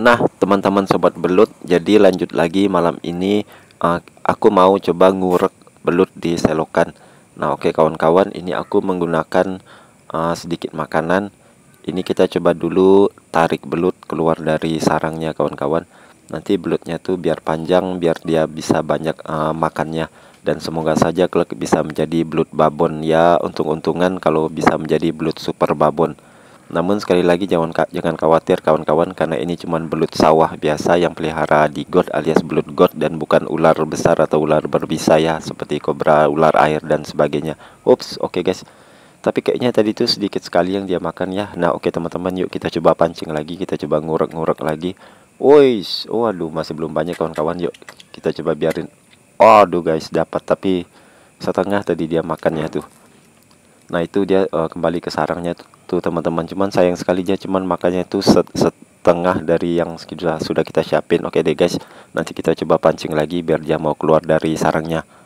Nah, teman-teman sobat belut, jadi lanjut lagi malam ini uh, aku mau coba ngurek belut di selokan. Nah, oke okay, kawan-kawan, ini aku menggunakan uh, sedikit makanan. Ini kita coba dulu tarik belut keluar dari sarangnya kawan-kawan. Nanti belutnya tuh biar panjang, biar dia bisa banyak uh, makannya. Dan semoga saja kalau bisa menjadi belut babon ya. Untung-untungan kalau bisa menjadi belut super babon. Namun sekali lagi jangan jangan khawatir kawan-kawan karena ini cuma belut sawah biasa yang pelihara di god alias belut god dan bukan ular besar atau ular berbisa ya seperti kobra, ular air dan sebagainya. Ups, oke okay guys. Tapi kayaknya tadi tuh sedikit sekali yang dia makan ya. Nah, oke okay, teman-teman, yuk kita coba pancing lagi, kita coba ngurek-ngurek lagi. Woi, waduh aduh masih belum banyak kawan-kawan. Yuk kita coba biarin. Aduh guys, dapat tapi setengah tadi dia makannya tuh nah itu dia uh, kembali ke sarangnya tuh teman-teman cuman sayang sekali dia cuman makanya itu set, setengah dari yang sudah sudah kita siapin oke deh guys nanti kita coba pancing lagi biar dia mau keluar dari sarangnya